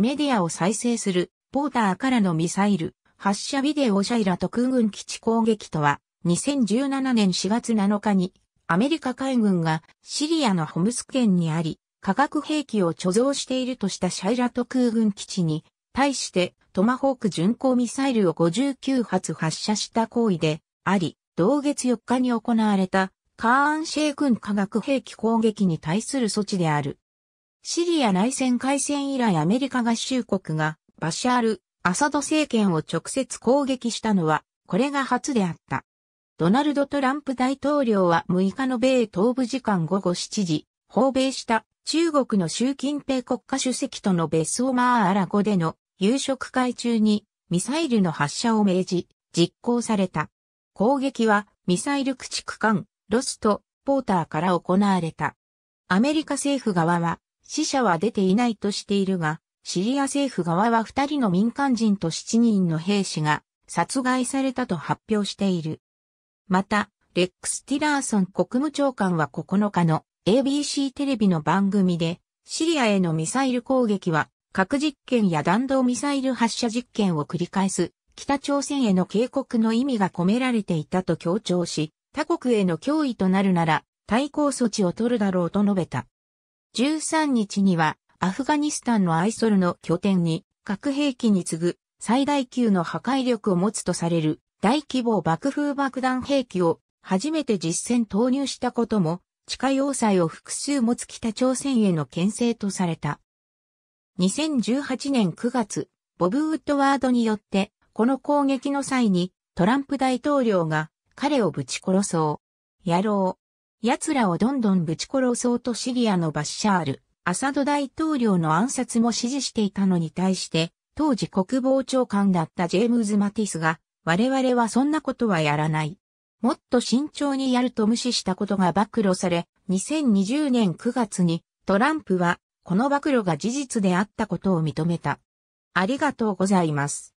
メディアを再生する、ポーターからのミサイル、発射ビデオシャイラ特空軍基地攻撃とは、2017年4月7日に、アメリカ海軍がシリアのホムス県にあり、化学兵器を貯蔵しているとしたシャイラ特空軍基地に、対してトマホーク巡航ミサイルを59発発射した行為であり、同月4日に行われたカーンシェイ軍化学兵器攻撃に対する措置である。シリア内戦開戦以来アメリカ合衆国がバシャール・アサド政権を直接攻撃したのはこれが初であった。ドナルド・トランプ大統領は6日の米東部時間午後7時、訪米した中国の習近平国家主席との別荘マーアラゴでの夕食会中にミサイルの発射を命じ、実行された。攻撃はミサイル駆逐艦ロスト、ポーターから行われた。アメリカ政府側は死者は出ていないとしているが、シリア政府側は二人の民間人と七人の兵士が殺害されたと発表している。また、レックス・ティラーソン国務長官は9日の ABC テレビの番組で、シリアへのミサイル攻撃は核実験や弾道ミサイル発射実験を繰り返す北朝鮮への警告の意味が込められていたと強調し、他国への脅威となるなら対抗措置を取るだろうと述べた。13日にはアフガニスタンのアイソルの拠点に核兵器に次ぐ最大級の破壊力を持つとされる大規模爆風爆弾兵器を初めて実戦投入したことも地下要塞を複数持つ北朝鮮への牽制とされた。2018年9月、ボブ・ウッドワードによってこの攻撃の際にトランプ大統領が彼をぶち殺そう。野郎、奴らをどんどんぶち殺そうとシリアのバッシャール、アサド大統領の暗殺も支持していたのに対して、当時国防長官だったジェームズ・マティスが、我々はそんなことはやらない。もっと慎重にやると無視したことが暴露され、2020年9月にトランプはこの暴露が事実であったことを認めた。ありがとうございます。